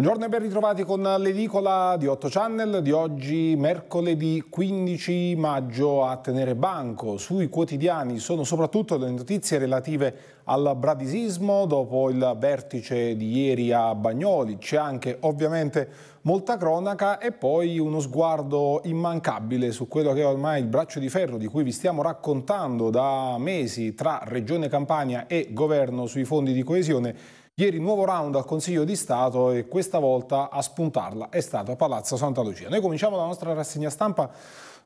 Buongiorno e ben ritrovati con l'edicola di 8 Channel di oggi mercoledì 15 maggio a tenere banco. Sui quotidiani sono soprattutto le notizie relative al bradisismo dopo il vertice di ieri a Bagnoli. C'è anche ovviamente molta cronaca e poi uno sguardo immancabile su quello che è ormai il braccio di ferro di cui vi stiamo raccontando da mesi tra Regione Campania e Governo sui fondi di coesione Ieri nuovo round al Consiglio di Stato e questa volta a spuntarla è stato Palazzo Santa Lucia. Noi cominciamo la nostra rassegna stampa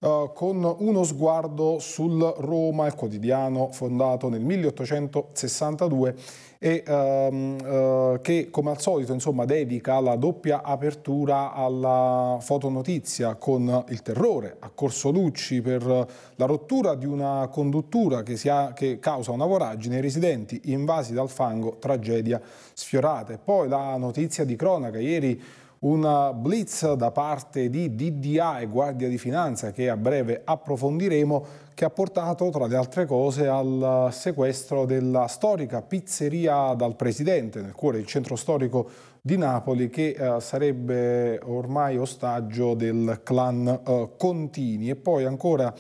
eh, con uno sguardo sul Roma, il quotidiano fondato nel 1862 e ehm, eh, che come al solito insomma, dedica la doppia apertura alla fotonotizia con il terrore a Corso Lucci per la rottura di una conduttura che, ha, che causa una voragine, i residenti invasi dal fango, tragedia sfiorate. Poi la notizia di cronaca ieri una blitz da parte di DDA e Guardia di Finanza che a breve approfondiremo che ha portato tra le altre cose al sequestro della storica pizzeria dal presidente nel cuore del centro storico di Napoli che eh, sarebbe ormai ostaggio del clan eh, Contini e poi ancora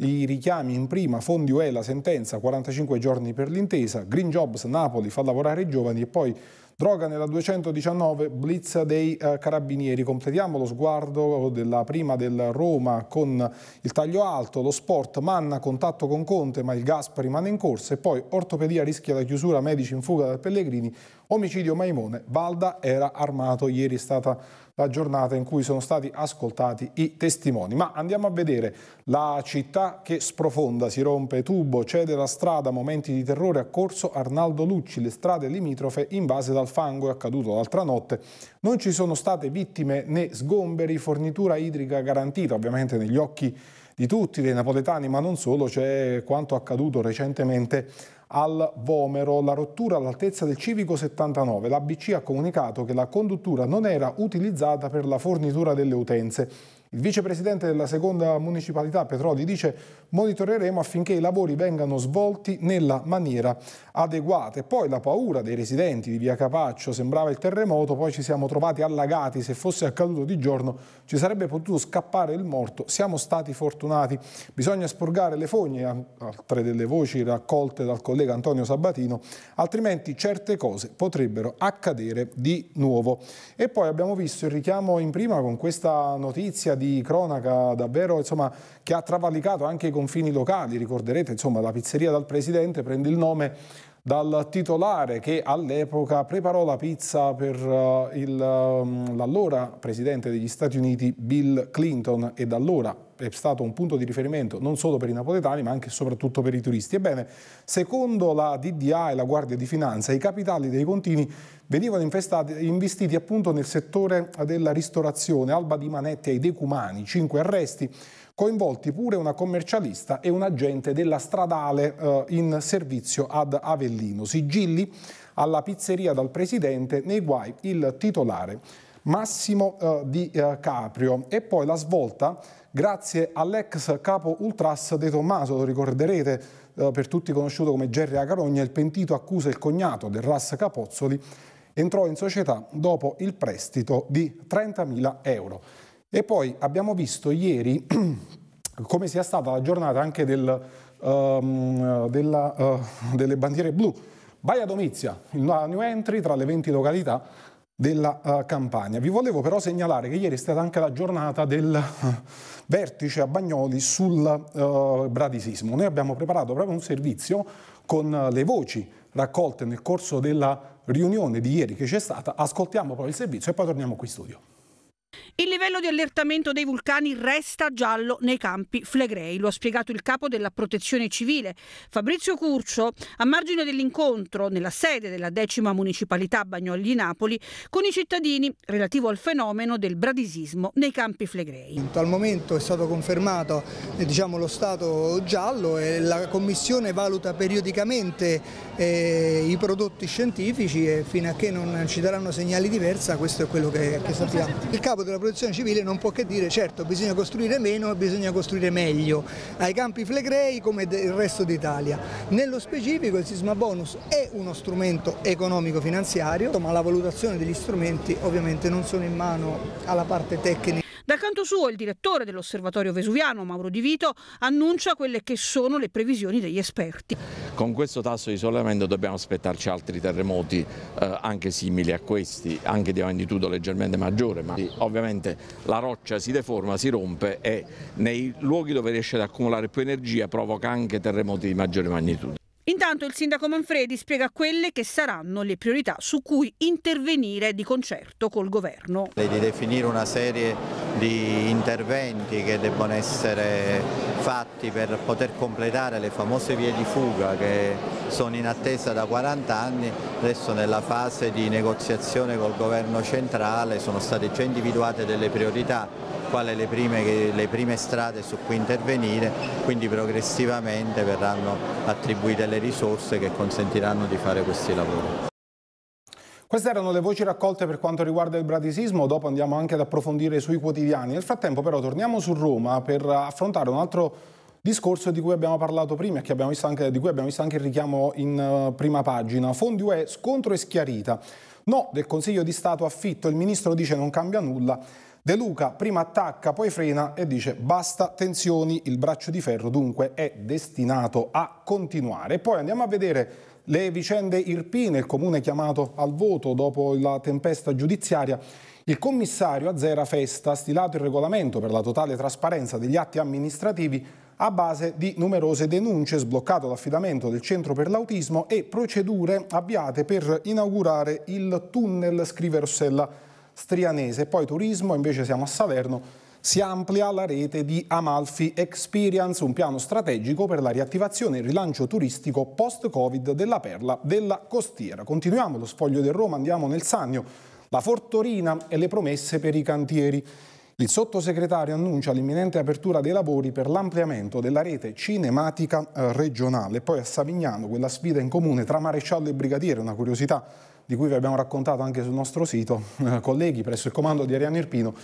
i richiami in prima, Fondi UE la sentenza, 45 giorni per l'intesa, Green Jobs Napoli fa lavorare i giovani e poi droga nella 219, blitz dei eh, carabinieri. Completiamo lo sguardo della prima del Roma con il taglio alto, lo sport, Manna, contatto con Conte, ma il Gasp rimane in corsa e poi ortopedia rischia la chiusura, medici in fuga dal Pellegrini, Omicidio Maimone, Valda era armato, ieri è stata la giornata in cui sono stati ascoltati i testimoni. Ma andiamo a vedere la città che sprofonda, si rompe tubo, cede la strada, momenti di terrore a Corso Arnaldo Lucci, le strade limitrofe invase dal fango, è accaduto l'altra notte. Non ci sono state vittime né sgomberi, fornitura idrica garantita, ovviamente negli occhi di tutti, dei napoletani, ma non solo, c'è quanto accaduto recentemente al Vomero, la rottura all'altezza del civico 79. L'ABC ha comunicato che la conduttura non era utilizzata per la fornitura delle utenze il vicepresidente della seconda municipalità Petroli dice monitoreremo affinché i lavori vengano svolti nella maniera adeguata. E poi la paura dei residenti di via Capaccio, sembrava il terremoto, poi ci siamo trovati allagati, se fosse accaduto di giorno ci sarebbe potuto scappare il morto, siamo stati fortunati. Bisogna spurgare le fogne, altre delle voci raccolte dal collega Antonio Sabatino, altrimenti certe cose potrebbero accadere di nuovo. E poi abbiamo visto il richiamo in prima con questa notizia di di cronaca davvero insomma, che ha travalicato anche i confini locali, ricorderete insomma, la pizzeria dal presidente prende il nome dal titolare che all'epoca preparò la pizza per eh, ehm, l'allora presidente degli Stati Uniti Bill Clinton e da allora è stato un punto di riferimento non solo per i napoletani ma anche e soprattutto per i turisti. Ebbene, secondo la DDA e la Guardia di Finanza, i capitali dei contini venivano investiti appunto nel settore della ristorazione, Alba di Manetti ai Decumani, cinque arresti, coinvolti pure una commercialista e un agente della stradale eh, in servizio ad Avellino. Sigilli alla pizzeria dal presidente, nei guai il titolare Massimo eh, Di eh, Caprio e poi la svolta grazie all'ex capo ultras De Tommaso, lo ricorderete eh, per tutti conosciuto come Gerry Acarogna, il pentito accusa il cognato del Ras Capozzoli, entrò in società dopo il prestito di 30.000 euro. E poi abbiamo visto ieri come sia stata la giornata anche del, um, della, uh, delle bandiere blu. Baia Domizia, la new entry tra le 20 località della uh, eh, Campania. Vi volevo però segnalare che ieri è stata anche la giornata del eh, vertice a Bagnoli sul uh, bradisismo. Noi abbiamo preparato proprio un servizio con uh, le voci raccolte nel corso della riunione di ieri che c'è stata. Ascoltiamo poi il servizio e poi torniamo qui in studio. Il livello di allertamento dei vulcani resta giallo nei campi Flegrei, lo ha spiegato il capo della protezione civile Fabrizio Curcio a margine dell'incontro nella sede della decima municipalità Bagnoli Napoli con i cittadini relativo al fenomeno del bradisismo nei campi Flegrei. Al momento è stato confermato eh, diciamo, lo stato giallo e la Commissione valuta periodicamente eh, i prodotti scientifici e fino a che non ci daranno segnali diversi questo è quello che, che sappiamo. Il capo della protezione civile non può che dire certo bisogna costruire meno e bisogna costruire meglio ai campi flegrei come il resto d'Italia. Nello specifico il sisma bonus è uno strumento economico finanziario ma la valutazione degli strumenti ovviamente non sono in mano alla parte tecnica. Dal canto suo il direttore dell'osservatorio vesuviano Mauro Di Vito annuncia quelle che sono le previsioni degli esperti. Con questo tasso di isolamento dobbiamo aspettarci altri terremoti eh, anche simili a questi, anche di magnitudo leggermente maggiore, ma ovviamente la roccia si deforma, si rompe e nei luoghi dove riesce ad accumulare più energia provoca anche terremoti di maggiore magnitudo. Intanto il sindaco Manfredi spiega quelle che saranno le priorità su cui intervenire di concerto col governo. Di definire una serie di interventi che debbono essere fatti per poter completare le famose vie di fuga che sono in attesa da 40 anni, adesso nella fase di negoziazione col governo centrale sono state già individuate delle priorità, quali le prime, le prime strade su cui intervenire, quindi progressivamente verranno attribuite le risorse che consentiranno di fare questi lavori. Queste erano le voci raccolte per quanto riguarda il bradisismo, dopo andiamo anche ad approfondire sui quotidiani. Nel frattempo però torniamo su Roma per affrontare un altro discorso di cui abbiamo parlato prima e di cui abbiamo visto anche il richiamo in eh, prima pagina. Fondi UE, scontro e schiarita. No del Consiglio di Stato affitto, il ministro dice non cambia nulla. De Luca prima attacca, poi frena e dice basta tensioni, il braccio di ferro dunque è destinato a continuare. E Poi andiamo a vedere le vicende irpine, il comune chiamato al voto dopo la tempesta giudiziaria, il commissario Azzera Festa ha stilato il regolamento per la totale trasparenza degli atti amministrativi a base di numerose denunce, sbloccato l'affidamento del Centro per l'Autismo e procedure avviate per inaugurare il tunnel Scriverossella Strianese. Poi turismo, invece siamo a Salerno, si amplia la rete di Amalfi Experience, un piano strategico per la riattivazione e il rilancio turistico post-Covid della perla della costiera. Continuiamo lo sfoglio del Roma, andiamo nel Sannio, la Fortorina e le promesse per i cantieri. Il sottosegretario annuncia l'imminente apertura dei lavori per l'ampliamento della rete cinematica eh, regionale. Poi a Savignano quella sfida in comune tra maresciallo e brigadiere, una curiosità di cui vi abbiamo raccontato anche sul nostro sito, eh, colleghi presso il comando di Ariane Irpino,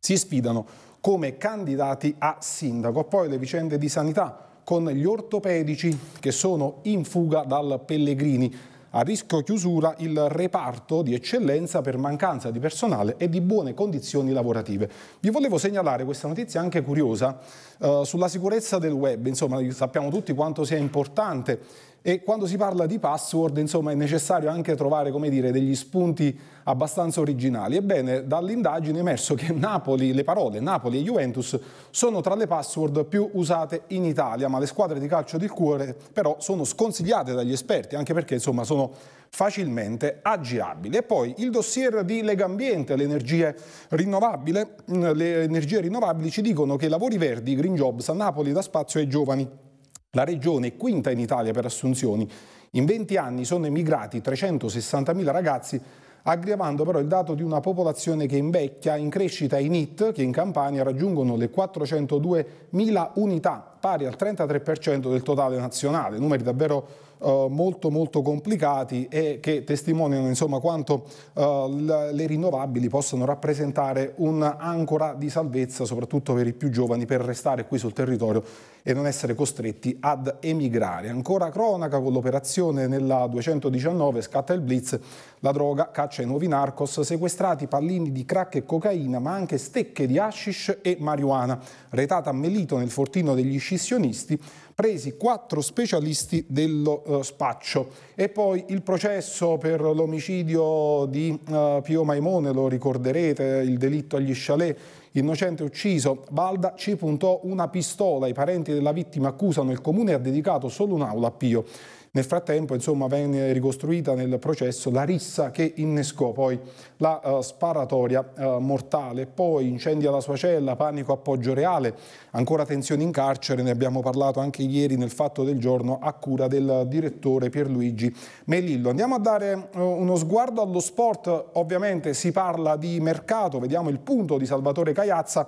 si sfidano come candidati a sindaco. Poi le vicende di sanità con gli ortopedici che sono in fuga dal Pellegrini. A rischio chiusura il reparto di eccellenza per mancanza di personale e di buone condizioni lavorative. Vi volevo segnalare questa notizia anche curiosa eh, sulla sicurezza del web. Insomma, sappiamo tutti quanto sia importante e quando si parla di password, insomma, è necessario anche trovare dire, degli spunti abbastanza originali. Ebbene, dall'indagine è emerso che Napoli, le parole Napoli e Juventus sono tra le password più usate in Italia, ma le squadre di calcio del cuore però sono sconsigliate dagli esperti, anche perché insomma, sono facilmente aggirabili. E poi il dossier di Legambiente, le energie rinnovabili, le energie rinnovabili ci dicono che lavori verdi, green jobs a Napoli da spazio ai giovani la regione è quinta in Italia per assunzioni. In 20 anni sono emigrati 360.000 ragazzi, aggravando però il dato di una popolazione che invecchia in crescita i NIT, che in Campania raggiungono le 402.000 unità, pari al 33% del totale nazionale, numeri davvero eh, molto molto complicati e che testimoniano insomma, quanto eh, le rinnovabili possano rappresentare un'ancora di salvezza soprattutto per i più giovani per restare qui sul territorio e non essere costretti ad emigrare. Ancora cronaca con l'operazione nella 219 scatta il blitz, la droga caccia i nuovi narcos, sequestrati pallini di crack e cocaina ma anche stecche di hashish e marijuana, retata a Melito nel fortino degli scissionisti presi quattro specialisti dello eh, spaccio. E poi il processo per l'omicidio di eh, Pio Maimone, lo ricorderete, il delitto agli chalet, innocente ucciso, Balda ci puntò una pistola, i parenti della vittima accusano il comune e ha dedicato solo un'aula a Pio. Nel frattempo, insomma, venne ricostruita nel processo la rissa che innescò poi la uh, sparatoria uh, mortale, poi incendi alla sua cella, panico a Poggio Reale, ancora tensioni in carcere, ne abbiamo parlato anche ieri nel fatto del giorno a cura del direttore Pierluigi Melillo. Andiamo a dare uh, uno sguardo allo sport, ovviamente si parla di mercato, vediamo il punto di Salvatore Caiazza.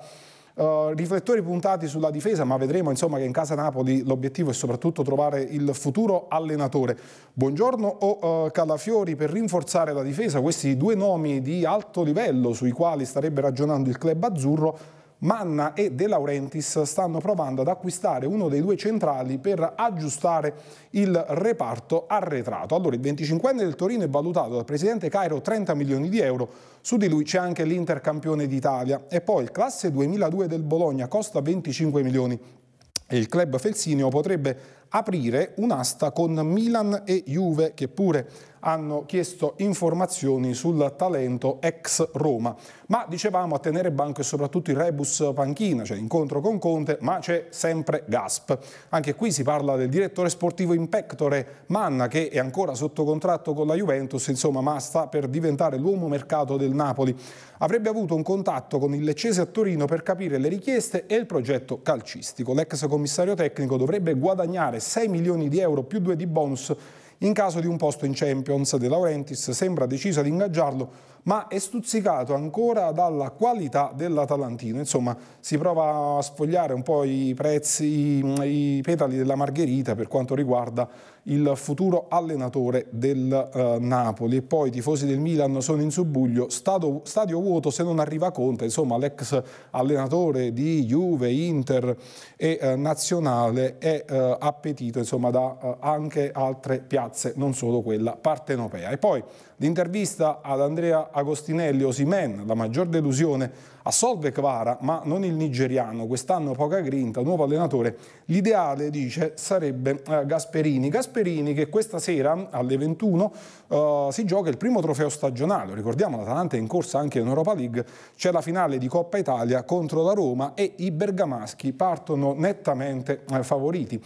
Uh, riflettori puntati sulla difesa, ma vedremo insomma, che in casa Napoli l'obiettivo è soprattutto trovare il futuro allenatore. Buongiorno o uh, eh, Calafiori per rinforzare la difesa, questi due nomi di alto livello sui quali starebbe ragionando il club azzurro Manna e De Laurentiis stanno provando ad acquistare uno dei due centrali per aggiustare il reparto arretrato. Allora il 25enne del Torino è valutato dal presidente Cairo 30 milioni di euro, su di lui c'è anche l'intercampione d'Italia e poi il classe 2002 del Bologna costa 25 milioni e il club felsinio potrebbe aprire un'asta con Milan e Juve che pure hanno chiesto informazioni sul talento ex Roma. Ma dicevamo a tenere banco e soprattutto il rebus panchina, cioè incontro con Conte, ma c'è sempre Gasp. Anche qui si parla del direttore sportivo in pectore Manna che è ancora sotto contratto con la Juventus, insomma, ma sta per diventare l'uomo mercato del Napoli. Avrebbe avuto un contatto con il Leccese a Torino per capire le richieste e il progetto calcistico. L'ex commissario tecnico dovrebbe guadagnare 6 milioni di euro più 2 di bonus in caso di un posto in Champions. De Laurentiis sembra deciso ad ingaggiarlo, ma è stuzzicato ancora dalla qualità dell'Atalantino. Insomma, si prova a sfogliare un po' i prezzi, i petali della margherita per quanto riguarda il futuro allenatore del eh, Napoli. E poi i tifosi del Milan sono in subbuglio, stadio, stadio vuoto se non arriva Conte, insomma l'ex allenatore di Juve, Inter e eh, Nazionale è eh, appetito insomma, da eh, anche altre piazze, non solo quella partenopea. E poi l'intervista ad Andrea Agostinelli Osimen, la maggior delusione Assolve Kvara, ma non il nigeriano, quest'anno poca grinta, nuovo allenatore. L'ideale, dice, sarebbe eh, Gasperini. Gasperini che questa sera alle 21 uh, eh, si gioca il primo trofeo stagionale. Ricordiamo, l'Atalanta è in corsa anche in Europa League. C'è la finale di Coppa Italia contro la Roma e i bergamaschi partono nettamente eh, favoriti.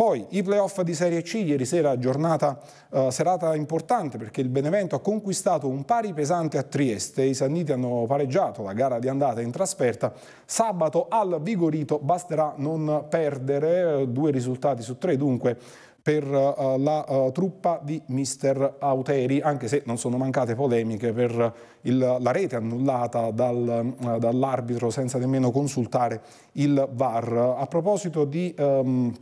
Poi i playoff di Serie C, ieri sera giornata, eh, serata importante perché il Benevento ha conquistato un pari pesante a Trieste, i Sanniti hanno pareggiato la gara di andata in trasferta, sabato al Vigorito basterà non perdere, eh, due risultati su tre dunque per uh, la uh, truppa di mister Auteri, anche se non sono mancate polemiche per il, la rete annullata dal, uh, dall'arbitro senza nemmeno consultare il VAR. A proposito di... Um,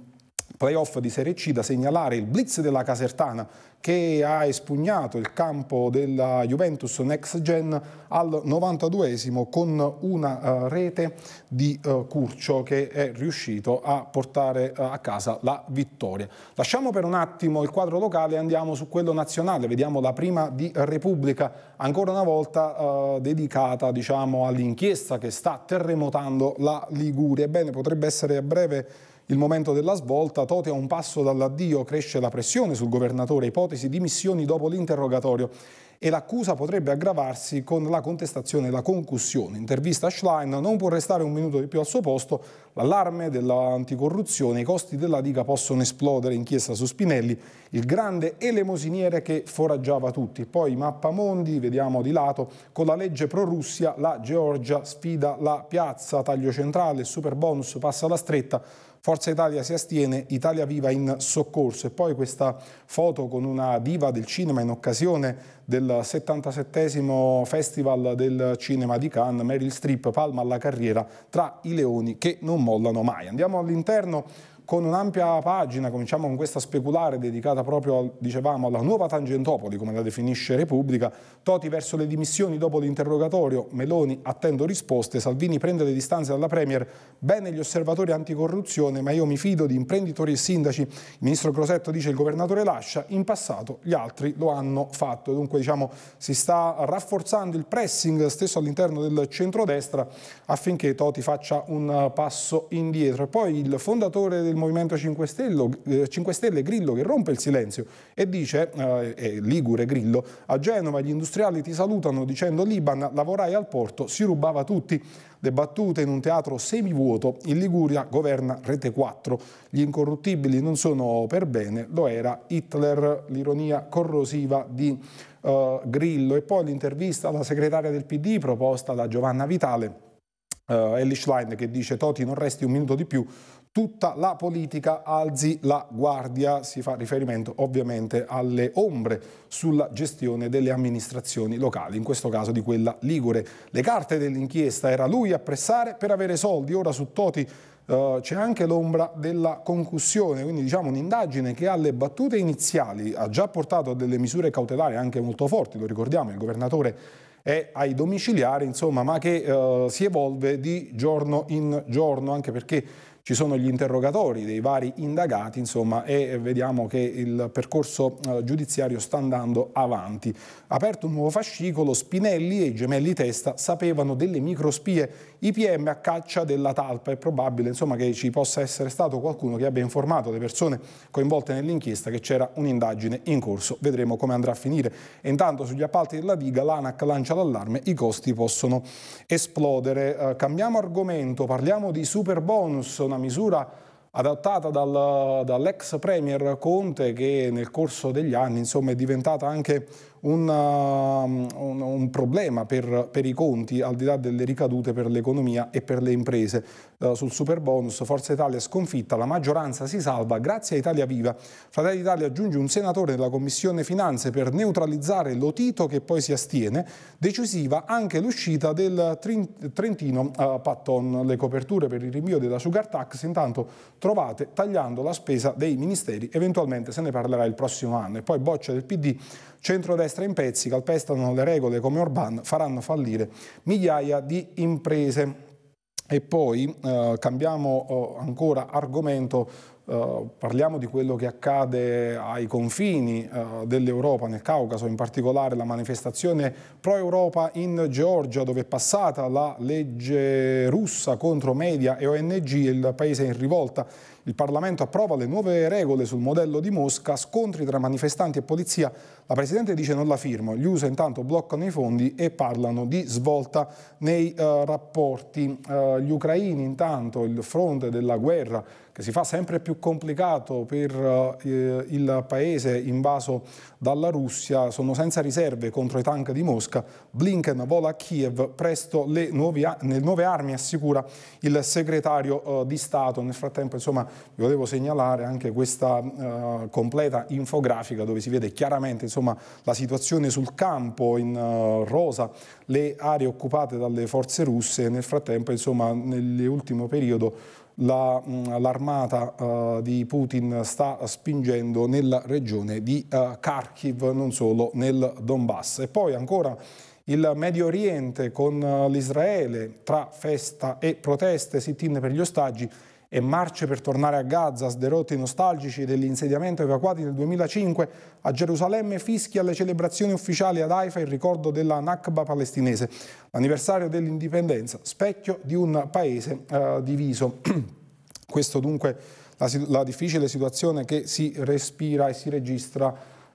playoff di Serie C da segnalare il blitz della Casertana che ha espugnato il campo della Juventus Next Gen al 92esimo con una eh, rete di eh, Curcio che è riuscito a portare eh, a casa la vittoria. Lasciamo per un attimo il quadro locale e andiamo su quello nazionale, vediamo la prima di Repubblica ancora una volta dedicata diciamo, all'inchiesta che sta terremotando la Liguria. Ebbene potrebbe essere a breve il momento della svolta, Toti a un passo dall'addio, cresce la pressione sul governatore, ipotesi di missioni dopo l'interrogatorio e l'accusa potrebbe aggravarsi con la contestazione e la concussione. Intervista a Schlein, non può restare un minuto di più al suo posto, l'allarme dell'anticorruzione, i costi della diga possono esplodere, inchiesta su Spinelli, il grande elemosiniere che foraggiava tutti. Poi Mappamondi, vediamo di lato, con la legge pro-Russia la Georgia sfida la piazza, taglio centrale, super bonus passa la stretta, Forza Italia si astiene, Italia Viva in soccorso. E poi questa foto con una diva del cinema in occasione del 77 Festival del Cinema di Cannes, Meryl Streep palma alla carriera tra i leoni che non mollano mai. Andiamo all'interno con un'ampia pagina, cominciamo con questa speculare dedicata proprio, dicevamo, alla nuova Tangentopoli, come la definisce Repubblica, Toti verso le dimissioni dopo l'interrogatorio, Meloni attendo risposte, Salvini prende le distanze dalla Premier, bene gli osservatori anticorruzione, ma io mi fido di imprenditori e sindaci, il ministro Crosetto dice il governatore lascia, in passato gli altri lo hanno fatto, dunque diciamo si sta rafforzando il pressing stesso all'interno del centrodestra affinché Toti faccia un passo indietro. E poi il fondatore del il Movimento 5 Stelle, 5 eh, Stelle Grillo che rompe il silenzio e dice, eh, Ligure Grillo, a Genova gli industriali ti salutano dicendo Liban, lavorai al porto, si rubava tutti. Le battute in un teatro semivuoto, in Liguria governa Rete 4. Gli incorruttibili non sono per bene, lo era Hitler, l'ironia corrosiva di uh, Grillo. E poi l'intervista alla segretaria del PD proposta da Giovanna Vitale, uh, eh, Ellie Schlein, che dice Toti non resti un minuto di più, tutta la politica alzi la guardia, si fa riferimento ovviamente alle ombre sulla gestione delle amministrazioni locali, in questo caso di quella Ligure. Le carte dell'inchiesta era lui a pressare per avere soldi, ora su Toti Uh, c'è anche l'ombra della concussione, quindi diciamo un'indagine che alle battute iniziali ha già portato a delle misure cautelari anche molto forti, lo ricordiamo, il governatore è ai domiciliari, insomma, ma che uh, si evolve di giorno in giorno, anche perché ci sono gli interrogatori dei vari indagati, insomma, e vediamo che il percorso eh, giudiziario sta andando avanti. Aperto un nuovo fascicolo, Spinelli e i gemelli Testa sapevano delle microspie, IPM a caccia della talpa, è probabile insomma, che ci possa essere stato qualcuno che abbia informato le persone coinvolte nell'inchiesta che c'era un'indagine in corso, vedremo come andrà a finire. E intanto sugli appalti della diga l'ANAC lancia l'allarme, i costi possono esplodere. Eh, cambiamo argomento, parliamo di super bonus, una una misura adottata dal, dall'ex premier Conte che nel corso degli anni insomma, è diventata anche un, um, un, un problema per, per, i conti, al di là delle ricadute per l'economia e per le imprese. Uh, sul super bonus Forza Italia è sconfitta, la maggioranza si salva grazie a Italia Viva. Fratelli d'Italia aggiunge un senatore nella Commissione Finanze per neutralizzare l'otito che poi si astiene, decisiva anche l'uscita del Trentino uh, Patton. Le coperture per il rinvio della sugar tax intanto trovate tagliando la spesa dei ministeri, eventualmente se ne parlerà il prossimo anno. E poi boccia del PD Centrodestra in pezzi, calpestano le regole come Orban, faranno fallire migliaia di imprese. E poi eh, cambiamo eh, ancora argomento Uh, parliamo di quello che accade ai confini uh, dell'Europa, nel Caucaso, in particolare la manifestazione pro-Europa in Georgia, dove è passata la legge russa contro media e ONG, il paese è in rivolta il Parlamento approva le nuove regole sul modello di Mosca, scontri tra manifestanti e polizia. La Presidente dice non la firmo, gli USA intanto bloccano i fondi e parlano di svolta nei uh, rapporti. Uh, gli ucraini intanto, il fronte della guerra che si fa sempre più complicato per eh, il paese invaso dalla Russia, sono senza riserve contro i tank di Mosca. Blinken vola a Kiev, presto le nuove, le nuove armi assicura il segretario eh, di Stato. Nel frattempo insomma, vi volevo segnalare anche questa uh, completa infografica dove si vede chiaramente insomma, la situazione sul campo in uh, rosa, le aree occupate dalle forze russe nel frattempo insomma, nell'ultimo periodo mm, l'armata la, uh, eh, di Putin sta spingendo nella regione di uh, Kharkiv, non solo nel Donbass. E poi ancora il Medio Oriente con l'Israele, tra festa e proteste, sit-in per gli ostaggi e marce per tornare a Gaza, sderotti nostalgici dell'insediamento evacuati nel 2005, a Gerusalemme fischi alle celebrazioni ufficiali ad Haifa in ricordo della Nakba palestinese, l'anniversario dell'indipendenza, specchio di un paese eh, diviso. Questo dunque la, la difficile situazione che si respira e si registra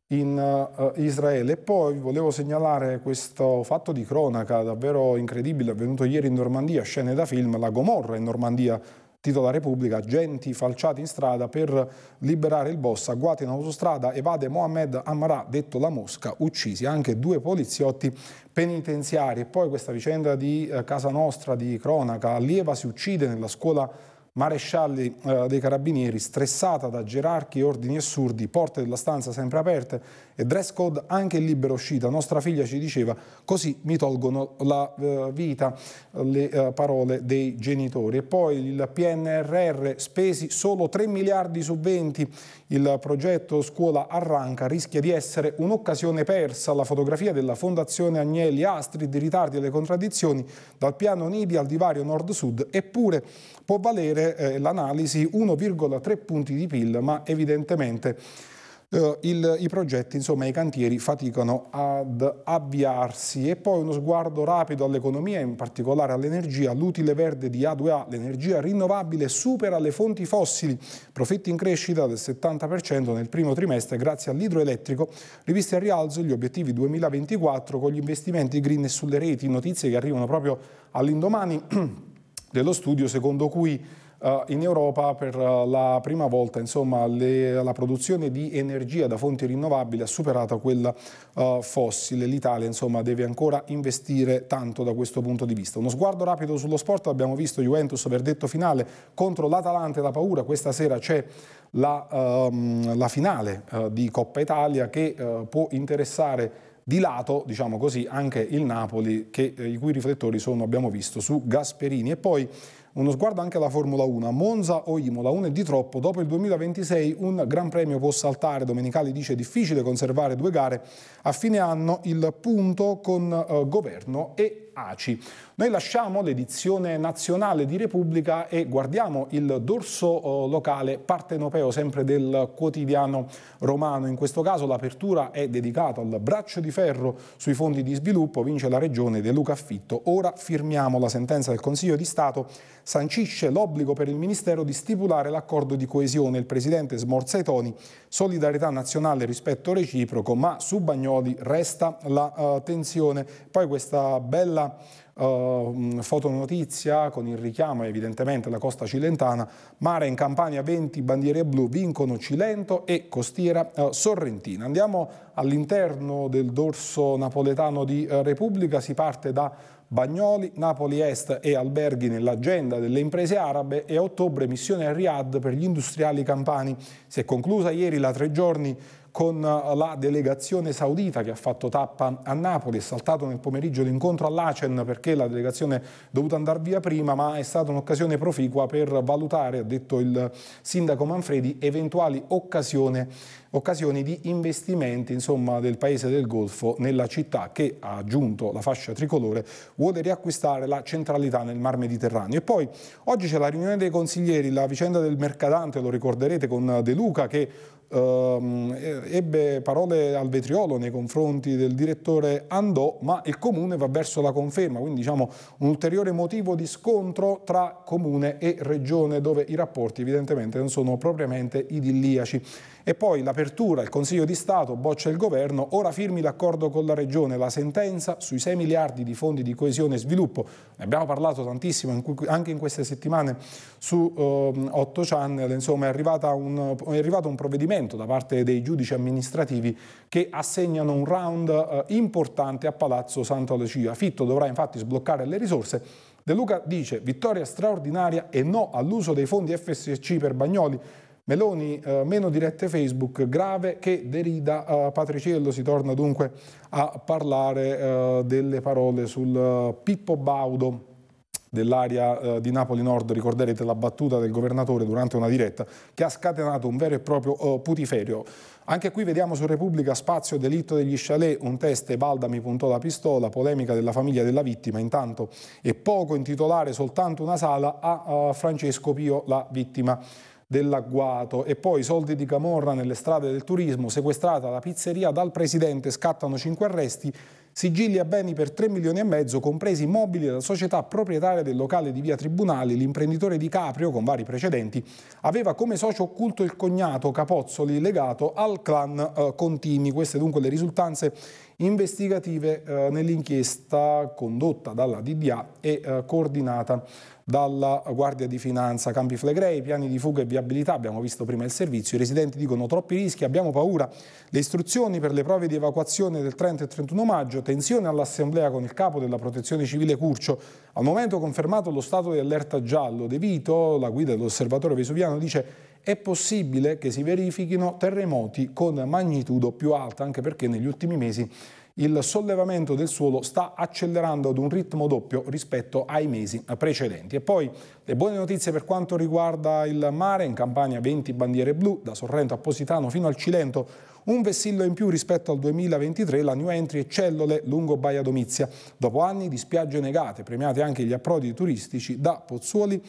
in uh, Israele. E poi volevo segnalare questo fatto di cronaca davvero incredibile avvenuto ieri in Normandia, scene da film, la Gomorra in Normandia Titola Repubblica, agenti falciati in strada per liberare il boss, agguati in autostrada, evade Mohamed Amarà, detto la Mosca, uccisi anche due poliziotti penitenziari. E poi questa vicenda di eh, Casa Nostra, di cronaca, allieva si uccide nella scuola marescialli eh, dei carabinieri, stressata da gerarchi, ordini assurdi, porte della stanza sempre aperte e dress code anche in libera uscita. Nostra figlia ci diceva così mi tolgono la eh, vita le eh, parole dei genitori. E poi il PNRR spesi solo 3 miliardi su 20. Il progetto Scuola Arranca rischia di essere un'occasione persa. La fotografia della Fondazione Agnelli Astrid, i ritardi e le contraddizioni dal piano Nidi al divario nord-sud eppure può valere eh, l'analisi 1,3 punti di PIL ma evidentemente eh, il, i progetti, insomma i cantieri faticano ad avviarsi e poi uno sguardo rapido all'economia, in particolare all'energia, l'utile verde di A2A, l'energia rinnovabile supera le fonti fossili, profitti in crescita del 70% nel primo trimestre grazie all'idroelettrico, rivisti al rialzo gli obiettivi 2024 con gli investimenti green sulle reti, notizie che arrivano proprio all'indomani dello studio secondo cui Uh, in Europa per uh, la prima volta insomma, le, la produzione di energia da fonti rinnovabili ha superato quella uh, fossile. L'Italia insomma, deve ancora investire tanto da questo punto di vista. Uno sguardo rapido sullo sport, abbiamo visto Juventus verdetto finale contro l'Atalanta e la paura. Questa sera c'è la, um, la finale di Coppa Italia che può interessare di lato, diciamo così, anche il Napoli, che, i cui riflettori sono, abbiamo visto, su Gasperini. E poi uno sguardo anche alla Formula 1. Monza o Imola, un è di troppo. Dopo il 2026 un Gran Premio può saltare. Domenicali dice difficile conservare due gare. A fine anno il punto con eh, governo e ACI. Noi lasciamo l'edizione nazionale di Repubblica e guardiamo il dorso eh, locale partenopeo, sempre del quotidiano romano. In questo caso l'apertura è dedicata al braccio di ferro sui fondi di sviluppo, vince la regione De Luca Affitto. Ora firmiamo la sentenza del Consiglio di Stato sancisce l'obbligo per il Ministero di stipulare l'accordo di coesione. Il Presidente smorza i toni, solidarietà nazionale rispetto reciproco, ma su Bagnoli resta la uh, tensione. Poi questa bella uh, fotonotizia con il richiamo evidentemente alla costa cilentana, mare in Campania 20 bandiere blu vincono Cilento e costiera uh, sorrentina. Andiamo all'interno del dorso napoletano di Repubblica, si parte da Bagnoli, Napoli Est e alberghi nell'agenda delle imprese arabe e a ottobre missione a Riyadh per gli industriali campani. Si è conclusa ieri la tre giorni con la delegazione saudita che ha fatto tappa a Napoli, è saltato nel pomeriggio l'incontro all'Acen perché la delegazione è dovuta andare via prima, ma è stata un'occasione proficua per valutare, ha detto il sindaco Manfredi, eventuali occasioni occasioni di investimenti insomma, del paese del Golfo nella città che ha aggiunto la fascia tricolore vuole riacquistare la centralità nel Mar Mediterraneo. E poi oggi c'è la riunione dei consiglieri, la vicenda del Mercadante, lo ricorderete con De Luca che Ehm, ebbe parole al vetriolo nei confronti del direttore Andò, ma il comune va verso la conferma, quindi diciamo un ulteriore motivo di scontro tra comune e regione dove i rapporti evidentemente non sono propriamente idilliaci. E poi l'apertura, il Consiglio di Stato boccia il governo, ora firmi l'accordo con la Regione la sentenza sui 6 miliardi di fondi di coesione e sviluppo. Ne abbiamo parlato tantissimo anche in queste settimane su eh, 8 Channel, insomma è, un, è, arrivato un provvedimento da parte dei giudici amministrativi che assegnano un round eh, importante a Palazzo Santa Lucia. Fitto dovrà infatti sbloccare le risorse De Luca dice vittoria straordinaria e no all'uso dei fondi FSC per Bagnoli. Meloni eh, meno dirette Facebook, grave che derida eh, Patriciello, si torna dunque a parlare eh, delle parole sul eh, Pippo Baudo dell'area eh, di Napoli Nord, ricorderete la battuta del governatore durante una diretta che ha scatenato un vero e proprio eh, putiferio. Anche qui vediamo su Repubblica spazio delitto degli chalet, un test Balda mi puntò la pistola, polemica della famiglia della vittima, intanto è poco intitolare soltanto una sala a Francesco Pio la vittima dell'agguato e poi soldi di Camorra nelle strade del turismo, sequestrata la pizzeria dal presidente, scattano 5 arresti, sigilli a beni per 3 milioni e mezzo, compresi mobili della società proprietaria del locale di via Tribunali, l'imprenditore di Caprio, con vari precedenti, aveva come socio occulto il cognato Capozzoli legato al clan eh, Contini. Queste dunque le risultanze investigative eh, nell'inchiesta condotta dalla DDA e eh, coordinata dalla Guardia di Finanza. Campi Flegrei, piani di fuga e viabilità, abbiamo visto prima il servizio, i residenti dicono troppi rischi, abbiamo paura, le istruzioni per le prove di evacuazione del 30 e 31 maggio, tensione all'assemblea con il capo della protezione civile Curcio, al momento confermato lo stato di allerta giallo, De Vito, la guida dell'osservatorio vesuviano, dice è possibile che si verifichino terremoti con magnitudo più alta, anche perché negli ultimi mesi il sollevamento del suolo sta accelerando ad un ritmo doppio rispetto ai mesi precedenti. E poi le buone notizie per quanto riguarda il mare, in Campania 20 bandiere blu, da Sorrento a Positano fino al Cilento, un vessillo in più rispetto al 2023, la new entry e cellule lungo Baia Domizia. Dopo anni di spiagge negate, premiate anche gli approdi turistici da Pozzuoli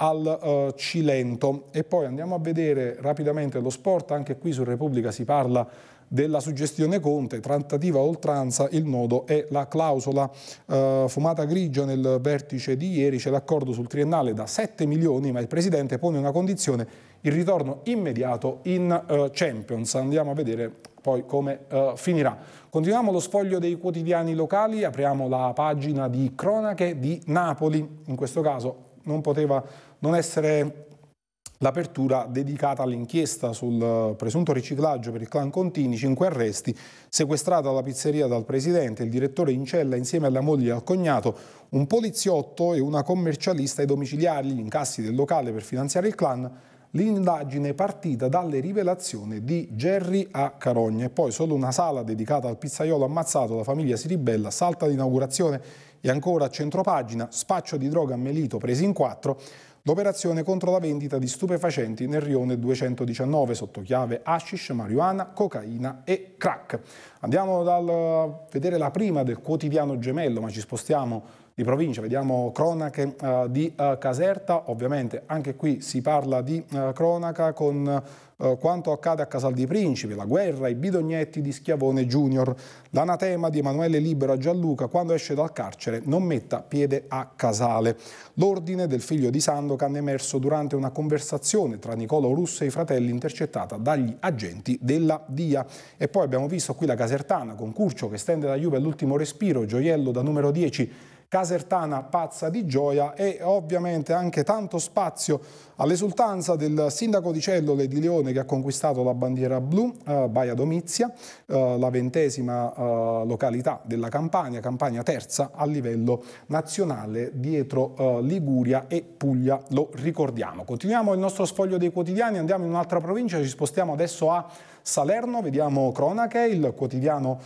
al uh, Cilento. E poi andiamo a vedere rapidamente lo sport, anche qui su Repubblica si parla della suggestione Conte, trattativa oltranza, il nodo è la clausola uh, fumata grigia nel vertice di ieri, c'è l'accordo sul triennale da 7 milioni, ma il Presidente pone una condizione, il ritorno immediato in uh, Champions. Andiamo a vedere poi come uh, finirà. Continuiamo lo sfoglio dei quotidiani locali, apriamo la pagina di cronache di Napoli, in questo caso non poteva non essere l'apertura dedicata all'inchiesta sul presunto riciclaggio per il clan Contini, cinque arresti, sequestrata la pizzeria dal presidente, il direttore in cella insieme alla moglie e al cognato, un poliziotto e una commercialista ai domiciliari, gli incassi del locale per finanziare il clan, l'indagine partita dalle rivelazioni di Gerry a Carogna e poi solo una sala dedicata al pizzaiolo ammazzato, la famiglia si ribella, salta d'inaugurazione e ancora a centropagina, spaccio di droga a Melito presi in quattro, L'operazione contro la vendita di stupefacenti nel rione 219 sotto chiave hashish, marijuana, cocaina e crack. Andiamo a vedere la prima del quotidiano gemello, ma ci spostiamo di provincia, vediamo cronache uh, di uh, Caserta, ovviamente anche qui si parla di uh, cronaca con quanto accade a Casal di Principe, la guerra, i bidognetti di Schiavone Junior, l'anatema di Emanuele Libero a Gianluca quando esce dal carcere non metta piede a Casale. L'ordine del figlio di Sandocan è emerso durante una conversazione tra Nicolo Russo e i fratelli intercettata dagli agenti della DIA. E poi abbiamo visto qui la Casertana con Curcio che stende la Juve all'ultimo respiro, gioiello da numero 10 casertana pazza di gioia e ovviamente anche tanto spazio all'esultanza del sindaco di Cellole di Leone che ha conquistato la bandiera blu, eh, Baia Domizia, eh, la ventesima eh, località della Campania, Campania terza a livello nazionale dietro eh, Liguria e Puglia, lo ricordiamo. Continuiamo il nostro sfoglio dei quotidiani, andiamo in un'altra provincia, ci spostiamo adesso a Salerno, vediamo Cronache, il quotidiano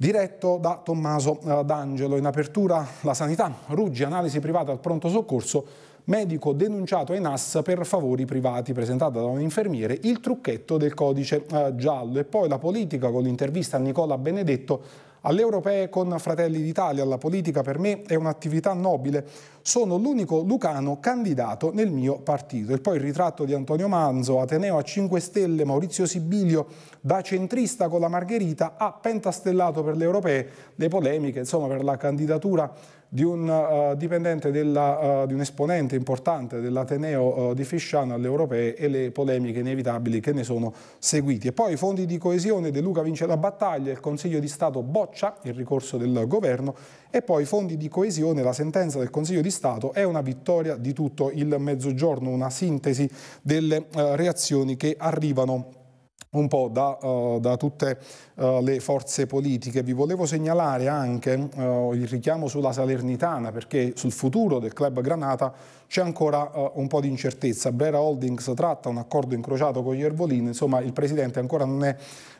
Diretto da Tommaso eh, D'Angelo, in apertura la sanità, Ruggi, analisi privata al pronto soccorso, medico denunciato ai NAS per favori privati, presentata da un infermiere, il trucchetto del codice eh, giallo e poi la politica con l'intervista a Nicola Benedetto alle europee con Fratelli d'Italia. La politica per me è un'attività nobile. Sono l'unico lucano candidato nel mio partito. E poi il ritratto di Antonio Manzo, Ateneo a 5 Stelle, Maurizio Sibilio, da centrista con la Margherita ha pentastellato per le europee, le polemiche insomma, per la candidatura di un, uh, dipendente della, uh, di un esponente importante dell'Ateneo uh, di Fisciano alle europee e le polemiche inevitabili che ne sono seguite. E poi i fondi di coesione, De Luca vince la battaglia, il Consiglio di Stato boccia il ricorso del governo e poi i fondi di coesione, la sentenza del Consiglio di Stato è una vittoria di tutto il mezzogiorno, una sintesi delle reazioni che arrivano un po' da, uh, da tutte uh, le forze politiche. Vi volevo segnalare anche uh, il richiamo sulla Salernitana perché sul futuro del club Granata c'è ancora un po' di incertezza. Brera Holdings tratta un accordo incrociato con gli Ervolini, insomma il presidente ancora non è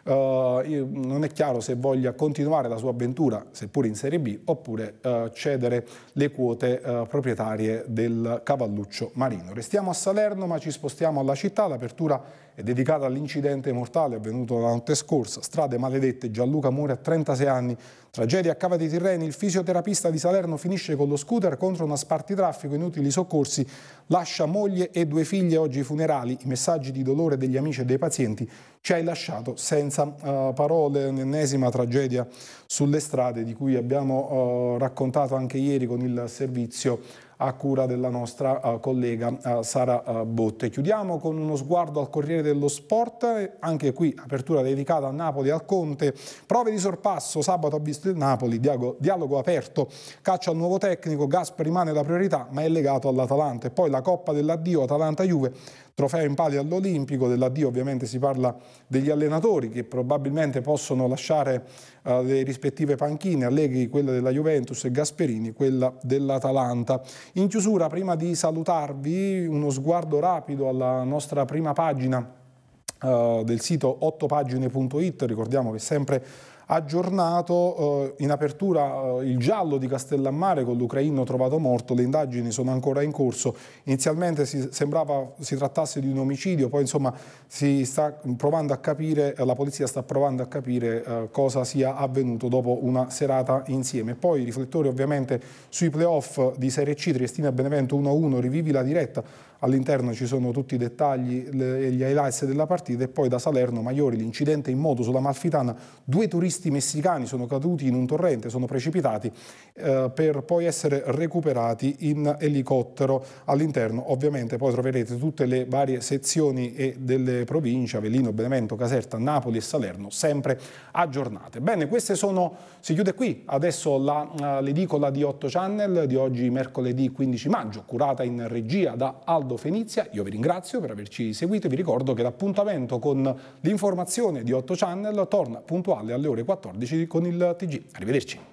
eh, non è chiaro se voglia continuare la sua avventura, seppur in Serie B, oppure eh, cedere le quote eh, proprietarie del Cavalluccio Marino. Restiamo a Salerno ma ci spostiamo alla città, l'apertura è dedicata all'incidente mortale avvenuto la notte scorsa, strade maledette, Gianluca muore a 36 anni, tragedia a Cava dei Tirreni, il fisioterapista di Salerno finisce con lo scooter contro una spartitraffico, inutili soccorsi, lascia moglie e due figlie oggi i funerali, i messaggi di dolore degli amici e dei pazienti ci hai lasciato senza senza eh, parole un'ennesima tragedia sulle strade di cui abbiamo eh, raccontato anche ieri con il servizio a cura della nostra eh, collega Sara Botte. Chiudiamo con uno sguardo al Corriere dello Sport, anche qui apertura dedicata a Napoli al Conte, prove di sorpasso, sabato ha visto il Napoli, dialogo, aperto, caccia al nuovo tecnico, Gasp rimane la priorità ma è legato all'Atalanta e poi la Coppa dell'addio Atalanta-Juve trofeo in palio all'Olimpico, dell'addio ovviamente si parla degli allenatori che probabilmente possono lasciare uh, le rispettive panchine, Allegri quella della Juventus e Gasperini quella dell'Atalanta. In chiusura, prima di salutarvi, uno sguardo rapido alla nostra prima pagina uh, del sito ottopagine.it, ricordiamo che sempre aggiornato eh, in apertura eh, il giallo di Castellammare con l'ucraino trovato morto, le indagini sono ancora in corso, inizialmente si, sembrava si trattasse di un omicidio, poi insomma si sta provando a capire, la polizia sta provando a capire eh, cosa sia avvenuto dopo una serata insieme. Poi i riflettori ovviamente sui playoff di Serie C Triestina-Benevento 1-1, rivivi la diretta all'interno ci sono tutti i dettagli e gli highlights della partita e poi da Salerno Maiori l'incidente in moto sulla Malfitana, due turisti messicani sono caduti in un torrente, sono precipitati eh, per poi essere recuperati in elicottero all'interno ovviamente poi troverete tutte le varie sezioni e delle province Avellino, Benevento, Caserta, Napoli e Salerno sempre aggiornate. Bene, queste sono, si chiude qui adesso eh, l'edicola di 8 Channel di oggi mercoledì 15 maggio curata in regia da Aldo Edoardo Fenizia, io vi ringrazio per averci seguito e vi ricordo che l'appuntamento con l'informazione di 8 Channel torna puntuale alle ore 14 con il TG. Arrivederci.